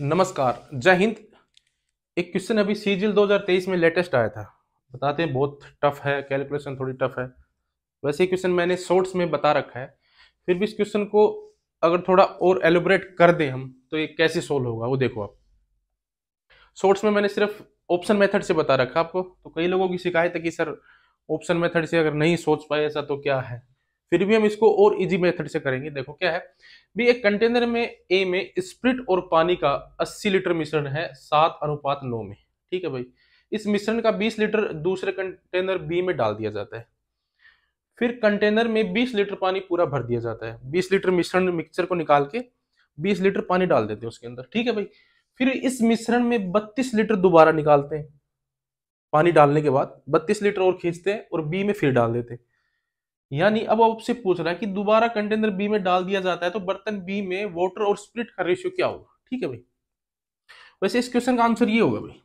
नमस्कार जय हिंद एक क्वेश्चन अभी सीजिल 2023 में लेटेस्ट आया था बताते हैं बहुत टफ है कैलकुलेशन थोड़ी टफ है वैसे क्वेश्चन मैंने शॉर्ट्स में बता रखा है फिर भी इस क्वेश्चन को अगर थोड़ा और एलोबरेट कर दें हम तो ये कैसे सोल्व होगा वो देखो आप शॉर्ट्स में मैंने सिर्फ ऑप्शन मेथड से बता रखा आपको तो कई लोगों की शिकायत है कि सर ऑप्शन मेथड से अगर नहीं सोच पाए ऐसा तो क्या है फिर भी हम इसको और इजी मेथड से करेंगे देखो क्या है भी एक कंटेनर में ए में स्प्रिट और पानी का 80 लीटर मिश्रण है सात अनुपात नौ में ठीक है भाई इस मिश्रण का 20 लीटर दूसरे कंटेनर बी में डाल दिया जाता है फिर कंटेनर में 20 लीटर पानी पूरा भर दिया जाता है 20 लीटर मिश्रण मिक्सचर को निकाल के 20 लीटर पानी डाल देते हैं उसके अंदर ठीक है भाई फिर इस मिश्रण में 32 लीटर दोबारा निकालते हैं पानी डालने के बाद 32 लीटर और खींचते हैं और बी में फिर डाल देते हैं यानी अब आपसे पूछ रहा है कि दोबारा कंटेनर बी में डाल दिया जाता है तो बर्तन बी में वाटर और स्प्रिट का रेशियो क्या होगा ठीक है भाई वैसे इस क्वेश्चन का आंसर ये होगा भाई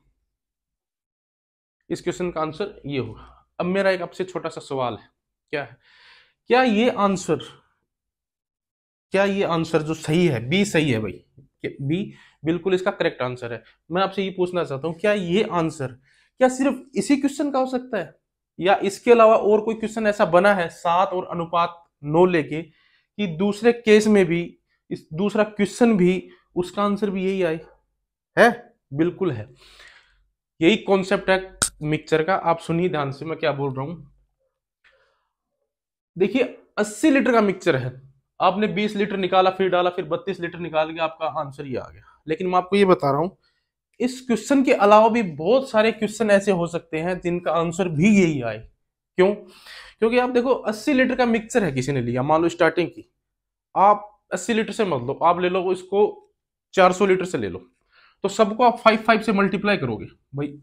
इस क्वेश्चन का आंसर ये होगा अब मेरा एक आपसे छोटा सा सवाल है क्या है क्या ये आंसर क्या ये आंसर जो सही है बी सही है भाई बी बिल्कुल इसका करेक्ट आंसर है मैं आपसे ये पूछना चाहता हूँ क्या ये आंसर क्या सिर्फ इसी क्वेश्चन का हो सकता है या इसके अलावा और कोई क्वेश्चन ऐसा बना है सात और अनुपात नौ लेके कि दूसरे केस में भी इस दूसरा क्वेश्चन भी उसका आंसर भी यही आए है बिल्कुल है यही कॉन्सेप्ट है मिक्सर का आप सुनिए ध्यान से मैं क्या बोल रहा हूं देखिए 80 लीटर का मिक्सर है आपने 20 लीटर निकाला फिर डाला फिर 32 लीटर निकाल के आपका आंसर ये आ गया लेकिन मैं आपको ये बता रहा हूं इस क्वेश्चन के अलावा भी बहुत सारे क्वेश्चन ऐसे हो सकते हैं जिनका आंसर भी यही आए क्यों क्योंकि आप देखो 80 लीटर का मिक्सर है किसी ने लिया मान लो स्टार्टिंग की आप 80 लीटर से मत लो आप ले लो इसको 400 लीटर से ले लो तो सबको आप 5 5 से मल्टीप्लाई करोगे भाई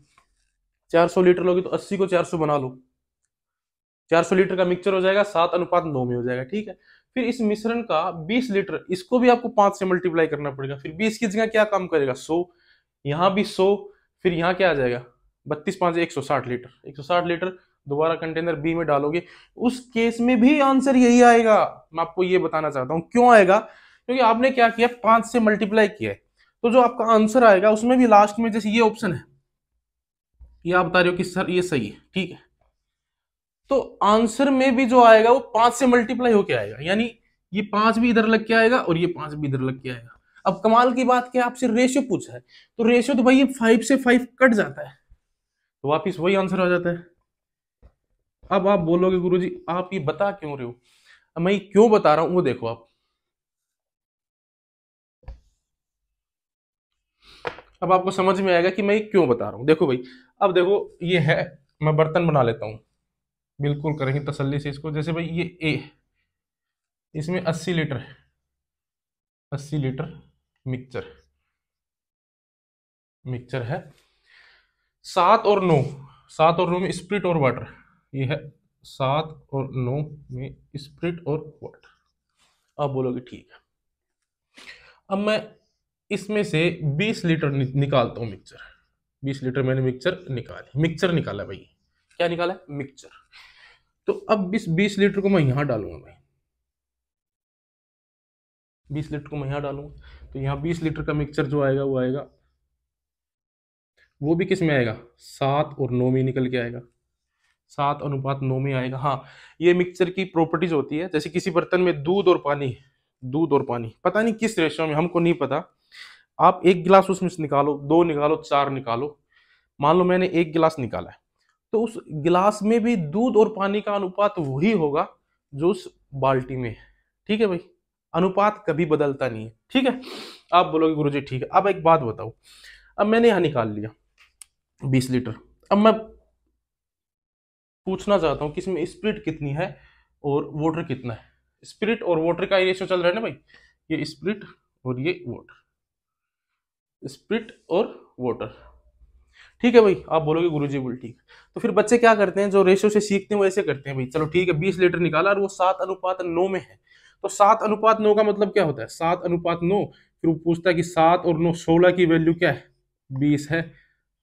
400 लीटर लोगे तो 80 को 400 बना लो 400 लीटर का मिक्सर हो जाएगा सात अनुपात नौ में हो जाएगा ठीक है फिर इस मिश्रण का बीस लीटर इसको भी आपको पांच से मल्टीप्लाई करना पड़ेगा फिर बीस की जगह क्या काम करेगा so, यहाँ भी सो फिर यहाँ क्या आ जाएगा बत्तीस पाँच एक सौ साठ लीटर एक सौ साठ लीटर दोबारा कंटेनर बी में डालोगे उस केस में भी आंसर यही आएगा मैं आपको ये बताना चाहता हूँ क्यों आएगा क्योंकि आपने क्या किया पाँच से मल्टीप्लाई किया है तो जो आपका आंसर आएगा उसमें भी लास्ट में जैसे ये ऑप्शन है ये आप बता रहे हो कि सर ये सही है ठीक है तो आंसर में भी जो आएगा वो पांच से मल्टीप्लाई होके आएगा यानी ये पांच भी इधर लग के आएगा और ये पांच भी इधर लग के आएगा अब कमाल की बात क्या आपसे रेशियो पूछा है तो रेशियो तो भाई फाइव से फाइव कट जाता है तो वापिस वही आंसर आ जाता है अब आप बोलोगे गुरु जी आप ये बता क्यों रहे हो मैं क्यों बता रहा हूं वो देखो आप अब आपको समझ में आएगा कि मैं क्यों बता रहा हूं देखो भाई अब देखो ये है मैं बर्तन बना लेता हूं बिल्कुल करेंगे तसल्ली से इसको जैसे भाई ये ए इसमें अस्सी लीटर अस्सी लीटर मिक्सचर मिक्सचर है सात और नौ सात और नौ में स्प्रिट और वाटर ये है सात और नौ में स्प्रिट और वाटर आप बोलोगे ठीक है अब मैं इसमें से बीस लीटर नि निकालता हूँ मिक्सचर बीस लीटर मैंने मिक्सचर निकाली मिक्सचर निकाला भाई क्या निकाला मिक्सचर तो अब इस बीस लीटर को मैं यहाँ डालूंगा भाई बीस लीटर को मैं यहाँ डालूंगा तो यहाँ बीस लीटर का मिक्सचर जो आएगा वो आएगा वो भी किस में आएगा सात और नौ में निकल के आएगा सात अनुपात नौ में आएगा हाँ ये मिक्सचर की प्रॉपर्टीज होती है जैसे किसी बर्तन में दूध और पानी दूध और पानी पता नहीं किस रेशो में हमको नहीं पता आप एक गिलास उसमें से निकालो दो निकालो चार निकालो मान लो मैंने एक गिलास निकाला है तो उस गिलास में भी दूध और पानी का अनुपात वही होगा जो उस बाल्टी में है ठीक है भाई अनुपात कभी बदलता नहीं है ठीक है आप बोलोगे गुरु जी ठीक है अब एक बात बताओ अब मैंने यहाँ निकाल लिया बीस लीटर अब मैं पूछना चाहता हूँ कि इसमें स्प्रिट कितनी है और वोटर कितना है स्प्रिट और वोटर का रेशियो चल रहा है ना भाई ये स्प्रिट और ये वोटर स्प्रिट और वोटर ठीक है भाई आप बोलोगे गुरु जी बोल ठीक तो फिर बच्चे क्या करते हैं जो रेशियो से सीखते हैं वो ऐसे करते हैं भाई चलो ठीक है बीस लीटर निकाला और वो सात अनुपात नौ में है तो सात अनुपात नौ का मतलब क्या होता है सात अनुपात नौ फिर वो पूछता है कि सात और नौ सोलह की वैल्यू क्या है बीस है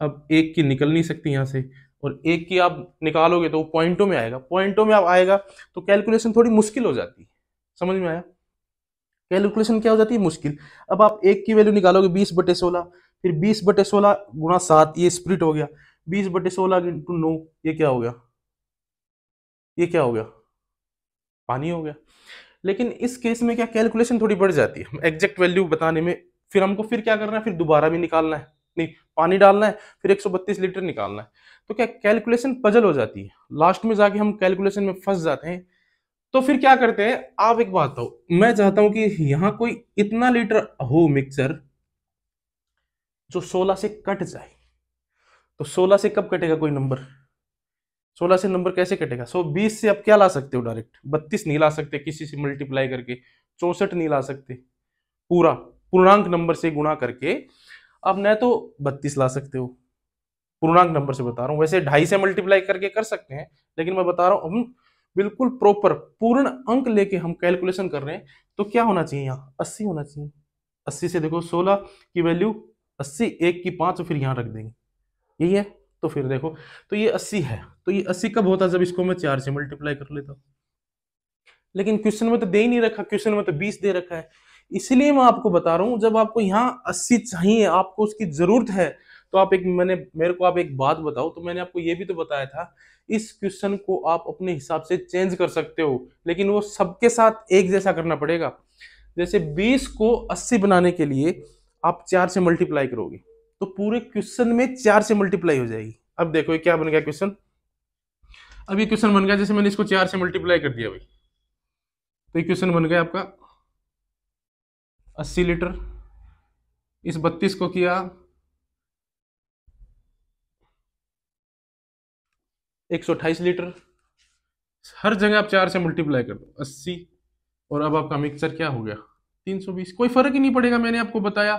अब एक की निकल नहीं सकती यहाँ से और एक की आप निकालोगे तो वो पॉइंटों में आएगा पॉइंटों में आप आएगा तो कैलकुलेशन थोड़ी मुश्किल हो जाती है समझ में आया कैलकुलेशन क्या हो जाती है मुश्किल अब आप एक की वैल्यू निकालोगे बीस बटे सोलह फिर बीस बटे सोलह गुणा सात ये स्प्रिट हो गया बीस बटे सोलह इंटू नौ ये क्या हो गया ये क्या हो गया पानी हो गया लेकिन इस केस में क्या कैलकुलेशन थोड़ी बढ़ जाती है एग्जैक्ट वैल्यू बताने में फिर हमको फिर क्या करना है फिर दोबारा भी निकालना है नहीं पानी डालना है फिर 132 लीटर निकालना है तो क्या कैलकुलेशन पजल हो जाती है लास्ट में जाके हम कैलकुलेशन में फंस जाते हैं तो फिर क्या करते हैं आप एक बात हो मैं चाहता हूं कि यहां कोई इतना लीटर हो मिक्सर जो 16 से कट जाए तो 16 से कब कटेगा कोई नंबर सोलह से नंबर कैसे कटेगा सो बीस से आप क्या ला सकते हो डायरेक्ट बत्तीस नहीं ला सकते किसी से मल्टीप्लाई करके चौसठ नहीं ला सकते पूरा पूर्णांक नंबर से गुणा करके आप न तो बत्तीस ला सकते हो पूर्णांक नंबर से बता रहा हूँ वैसे ढाई से मल्टीप्लाई करके कर सकते हैं लेकिन मैं बता रहा हूँ हम बिल्कुल प्रॉपर पूर्ण अंक लेके हम कैलकुलेशन कर रहे हैं तो क्या होना चाहिए यहाँ अस्सी होना चाहिए अस्सी से देखो सोलह की वैल्यू अस्सी एक की पाँच फिर यहाँ रख देंगे यही है तो फिर देखो तो ये अस्सी है तो ये अस्सी कब होता जब इसको मैं चार से मल्टीप्लाई कर लेता लेकिन क्वेश्चन में तो दे ही नहीं रखा क्वेश्चन में तो बीस दे रखा है इसलिए मैं आपको बता रहा हूं जब आपको यहाँ अस्सी चाहिए आपको उसकी जरूरत है तो आप एक मैंने मेरे को आप एक बात बताओ तो मैंने आपको ये भी तो बताया था इस क्वेश्चन को आप अपने हिसाब से चेंज कर सकते हो लेकिन वो सबके साथ एक जैसा करना पड़ेगा जैसे बीस को अस्सी बनाने के लिए आप चार से मल्टीप्लाई करोगे तो पूरे क्वेश्चन में चार से मल्टीप्लाई हो जाएगी अब देखो ये क्या बन गया क्वेश्चन अब ये क्वेश्चन बन गया जैसे मैंने इसको चार से मल्टीप्लाई कर दिया भाई तो ये क्वेश्चन बन गया आपका अस्सी लीटर इस बत्तीस को किया एक सौ अट्ठाईस लीटर हर जगह आप चार से मल्टीप्लाई कर दो अस्सी और अब आपका मिक्सर क्या हो गया तीन सौ बीस कोई फर्क ही नहीं पड़ेगा मैंने आपको बताया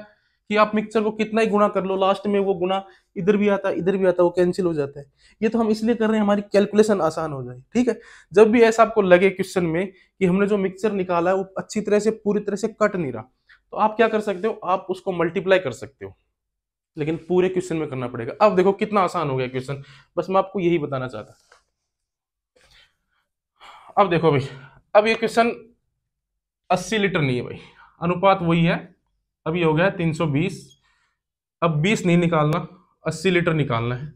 कि आप मिक्सचर को कितना ही गुणा कर लो लास्ट में वो गुणा इधर भी आता इधर भी आता वो कैंसिल हो जाता है ये तो हम इसलिए कर रहे हैं हमारी कैलकुलेशन आसान हो जाए ठीक है जब भी ऐसा आपको लगे क्वेश्चन में कि हमने जो मिक्सचर निकाला है वो अच्छी तरह से पूरी तरह से कट नहीं रहा तो आप क्या कर सकते हो आप उसको मल्टीप्लाई कर सकते हो लेकिन पूरे क्वेश्चन में करना पड़ेगा अब देखो कितना आसान हो गया क्वेश्चन बस मैं आपको यही बताना चाहता अब देखो भाई अब ये क्वेश्चन 80 लीटर नहीं है भाई अनुपात वही है अब ये हो गया तीन सौ बीस अब बीस नहीं निकालना अस्सी लीटर निकालना है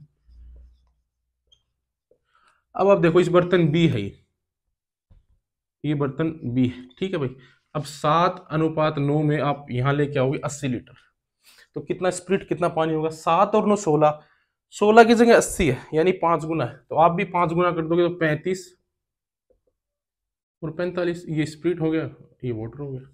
अब आप देखो इस बर्तन बी है ये ये बर्तन बी है ठीक है भाई अब सात अनुपात नौ में आप यहां लेके आओगे अस्सी लीटर तो कितना स्प्रिट कितना पानी होगा सात और नौ सोलह सोलह की जगह अस्सी है यानी पांच गुना है तो आप भी पांच गुना कर दोगे तो पैंतीस और पैंतालीस ये स्प्रिट हो गया ये वोटर हो गया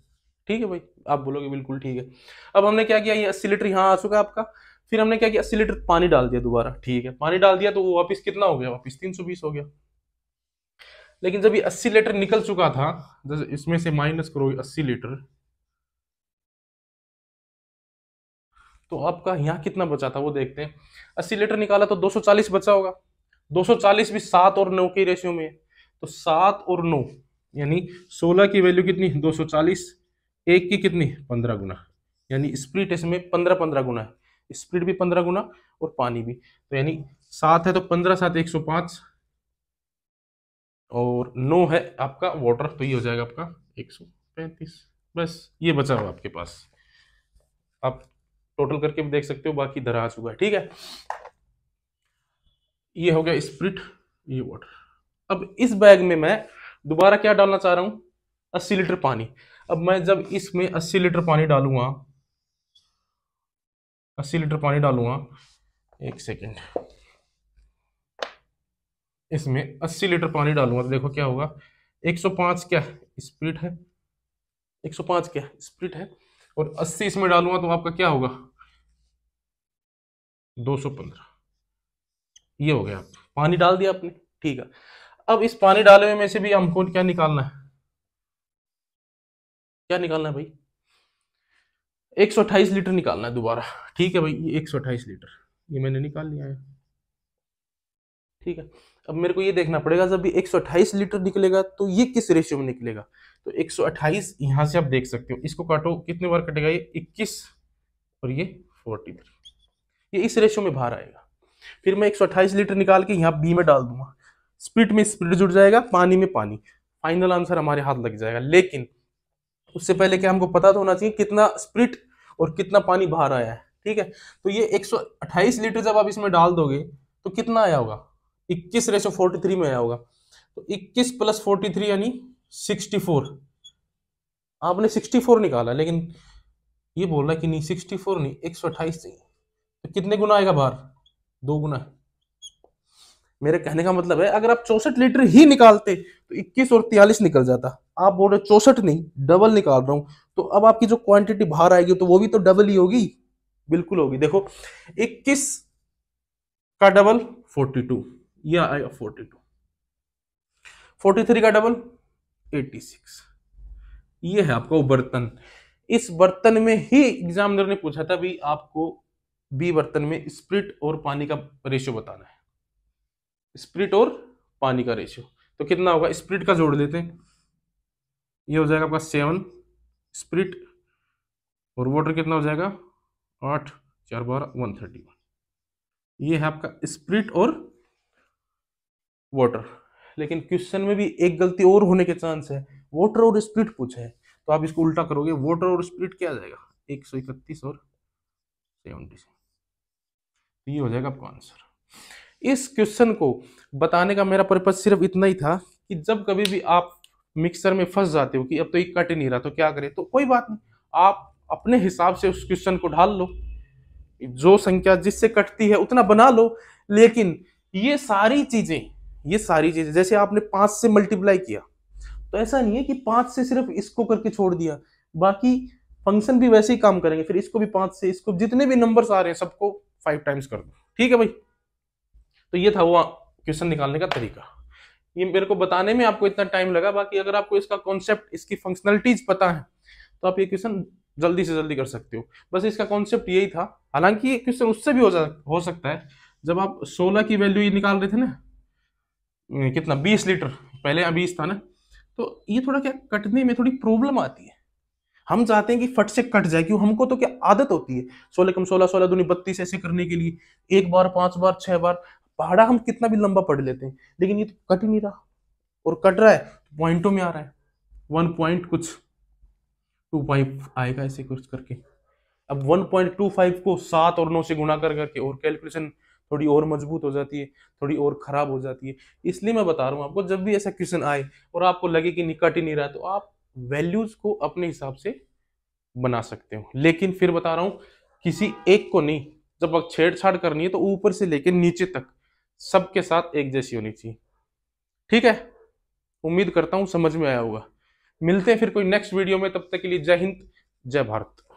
ठीक है भाई आप बोलोगे बिल्कुल ठीक है अब हमने क्या किया ये अस्सी लीटर यहाँ आ चुका आपका फिर हमने क्या किया अस्सी लीटर पानी डाल दिया दोबारा ठीक है पानी डाल दिया तो वो वापिस कितना हो गया वापिस तीन सौ बीस हो गया लेकिन जब ये अस्सी लीटर निकल चुका था इसमें से माइनस करोगे अस्सी लीटर तो आपका यहाँ कितना बचा था वो देखते हैं अस्सी लीटर निकाला तो 240 बचा होगा 240 भी सात और नौ के रेशियो में है तो सात और नौ यानी सोलह की वैल्यू कितनी 240 एक की कितनी पंद्रह गुना यानी स्प्रिट इसमें पंद्रह पंद्रह गुना है स्प्रिट भी पंद्रह गुना और पानी भी तो यानी सात है तो पंद्रह सात एक सौ पांच और नौ है आपका वाटर तो ये हो जाएगा आपका एक सौ पैंतीस बस ये बचा हुआ आपके पास आप टोटल करके भी देख सकते हो बाकी दराज हुआ है ठीक है ये हो गया स्प्रिट ये वाटर अब इस बैग में मैं दोबारा क्या डालना चाह रहा हूं अस्सी लीटर पानी अब मैं जब इसमें अस्सी लीटर पानी डालूंगा अस्सी लीटर पानी डालूंगा एक सेकेंड इसमें अस्सी लीटर पानी डालूंगा तो देखो क्या होगा 105 क्या है स्प्रिट है 105 क्या स्प्रिट है और 80 इसमें डालूंगा तो आपका क्या होगा 215 ये हो गया पानी डाल दिया आपने ठीक है अब इस पानी डाले हुए में से भी हमको क्या निकालना है क्या निकालना है भाई एक सौ अट्ठाईस लीटर निकालना है दोबारा ठीक है भाई ये एक सौ अट्ठाईस लीटर ये मैंने निकाल लिया है ठीक है अब मेरे को ये देखना पड़ेगा जब भी 128 लीटर निकलेगा तो ये किस रेशियो में निकलेगा तो 128 यहाँ से आप देख सकते हो इसको काटो कितने बार कटेगा ये 21 और ये 43 ये इस रेशियो में बाहर आएगा फिर मैं 128 लीटर निकाल के यहाँ बी में डाल दूंगा स्प्रिट में स्प्रिट जुड़ जाएगा पानी में पानी फाइनल आंसर हमारे हाथ लग जाएगा लेकिन उससे पहले क्या हमको पता तो होना चाहिए कितना स्प्रिट और कितना पानी बाहर आया है ठीक है तो ये 128 लीटर जब आप इसमें डाल दोगे तो कितना आया होगा 21 रेसो 43 में आया होगा तो 21 प्लस 43 यानी 64 आपने 64 निकाला लेकिन ये बोल रहा है कि नहीं 64 नहीं 128 चाहिए तो कितने गुना आएगा बाहर दो गुना मेरे कहने का मतलब है अगर आप चौसठ लीटर ही निकालते तो 21 और 43 निकल जाता आप बोल रहे चौसठ नहीं डबल निकाल रहा हूं तो अब आपकी जो क्वांटिटी बाहर आएगी तो वो भी तो डबल ही होगी बिल्कुल होगी देखो इक्कीस का डबल फोर्टी टू यह आएगा फोर्टी टू फोर्टी थ्री का डबल एटी सिक्स ये है आपका बर्तन इस बर्तन में ही एग्जामिनर ने पूछा था भी आपको बी बर्तन में स्प्रिट और पानी का रेशियो बताना है स्प्रिट और पानी का रेशियो तो कितना होगा स्प्रिट का जोड़ देते हैं ये हो जाएगा आपका सेवन स्प्रिट और वाटर कितना हो जाएगा आठ चार बारह वन थर्टी वन ये है आपका स्प्रिट और वाटर लेकिन क्वेश्चन में भी एक गलती और होने के चांस है वाटर और स्प्रिट पूछे है तो आप इसको उल्टा करोगे वाटर और स्प्रिट क्या जाएगा एक सौ इकतीस और सेवेंटी तो ये हो जाएगा आपका आंसर इस क्वेश्चन को बताने का मेरा पर्पज सिर्फ इतना ही था कि जब कभी भी आप मिक्सर में फंस जाते हो कि अब तो ये कट नहीं रहा तो क्या करें तो कोई बात नहीं आप अपने हिसाब से उस क्वेश्चन को ढाल लो जो संख्या जिससे कटती है उतना बना लो लेकिन ये सारी चीजें ये सारी चीजें जैसे आपने पांच से मल्टीप्लाई किया तो ऐसा नहीं है कि पांच से सिर्फ इसको करके छोड़ दिया बाकी फंक्शन भी वैसे ही काम करेंगे फिर इसको भी पांच से इसको जितने भी नंबर्स आ रहे हैं सबको फाइव टाइम्स कर दो ठीक है भाई तो ये था वो क्वेश्चन निकालने का तरीका ये मेरे को बताने में आपको इतना टाइम लगा बाकी अगर आपको इसका कॉन्सेप्ट इसकी फंक्शनलिटीज पता है तो आप ये क्वेश्चन जल्दी से जल्दी कर सकते हो बस इसका कॉन्सेप्ट यही था हालांकि ये क्वेश्चन उससे भी हो जा हो सकता है जब आप 16 की वैल्यू ये निकाल रहे थे ना कितना 20 लीटर पहले यहाँ बीस था ना तो ये थोड़ा क्या कटने में थोड़ी प्रॉब्लम आती है हम चाहते हैं कि फट से कट जाए क्यों हमको तो क्या आदत होती है सोलह कम सोलह सोलह दूनी बत्तीस ऐसे करने के लिए एक बार पांच बार छह बार पहाड़ा हम कितना भी लंबा पढ़ लेते हैं लेकिन ये तो कट ही नहीं रहा और कट रहा है तो पॉइंटों में आ रहा है वन पॉइंट कुछ टू फाइव आएगा ऐसे कुछ करके अब वन पॉइंट टू फाइव को सात और नौ से गुणा कर करके और कैलकुलेशन थोड़ी और मजबूत हो जाती है थोड़ी और ख़राब हो जाती है इसलिए मैं बता रहा हूँ आपको जब भी ऐसा क्वेश्चन आए और आपको लगे कि निकट ही नहीं रहा तो आप वैल्यूज़ को अपने हिसाब से बना सकते हो लेकिन फिर बता रहा हूँ किसी एक को नहीं जब छेड़छाड़ करनी है तो ऊपर से लेकर नीचे तक सबके साथ एक जैसी होनी चाहिए ठीक है उम्मीद करता हूं समझ में आया होगा मिलते हैं फिर कोई नेक्स्ट वीडियो में तब तक के लिए जय हिंद जय भारत